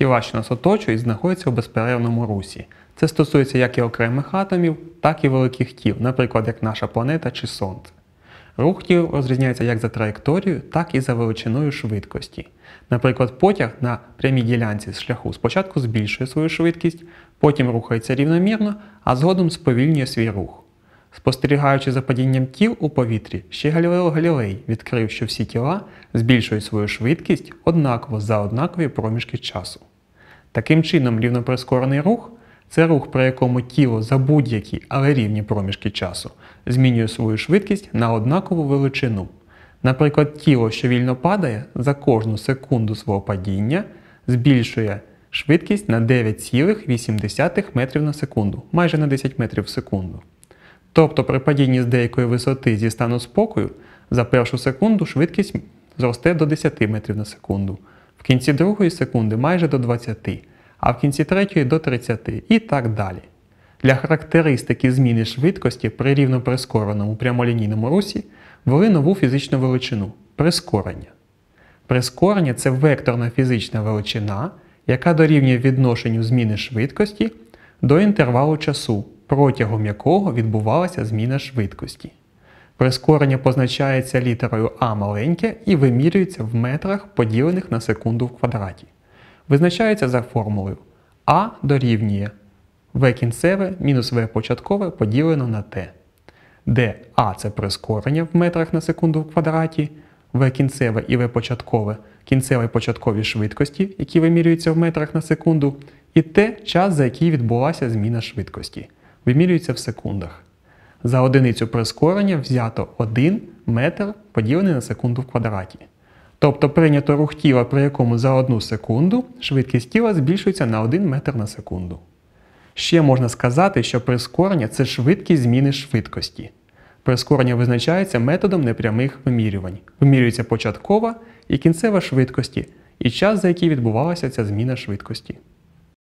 тіла, що нас оточують, знаходяться у безперервному русі. Це стосується як і окремих атомів, так і великих тіл, наприклад, як наша планета чи Сонце. Рух тіл розрізняється як за траєкторією, так і за величиною швидкості. Наприклад, потяг на прямій ділянці з шляху спочатку збільшує свою швидкість, потім рухається рівномірно, а згодом сповільнює свій рух. Спостерігаючи за падінням тіл у повітрі, ще Галілео Галілей відкрив, що всі тіла збільшують свою швидкість однаково за однакові проміжки часу. Таким чином, рівноприскорений рух це рух, при якому тіло за будь-які, але рівні проміжки часу змінює свою швидкість на однакову величину. Наприклад, тіло, що вільно падає, за кожну секунду свого падіння збільшує швидкість на 9,8 метрів на секунду, майже на 10 метрів в секунду. Тобто при падінні з деякої висоти зі стану спокою за першу секунду швидкість зросте до 10 метрів на секунду, в кінці другої секунди майже до 20, а в кінці третьої до 30 і так далі. Для характеристики зміни швидкості при рівноприскореному прямолінійному русі ввели нову фізичну величину прискорення. Прискорення це векторна фізична величина, яка дорівнює відношенню зміни швидкості до інтервалу часу протягом якого відбувалася зміна швидкості. Прискорення позначається літерою А маленьке і вимірюється в метрах, поділених на секунду в квадраті. Визначається за формулою А дорівнює В кінцеве мінус В початкове поділено на Т, де А це прискорення в метрах на секунду в квадраті, В кінцеве і В початкове кінцеве початкові швидкості, які вимірюються в метрах на секунду, і Т час, за який відбулася зміна швидкості вимірюється в секундах. За одиницю прискорення взято 1 метр поділений на секунду в квадраті. Тобто прийнято рух тіла, при якому за 1 секунду швидкість тіла збільшується на 1 метр на секунду. Ще можна сказати, що прискорення це швидкість зміни швидкості. Прискорення визначається методом непрямих вимірювань. Вимірюється початкова і кінцева швидкості, і час, за який відбувалася ця зміна швидкості.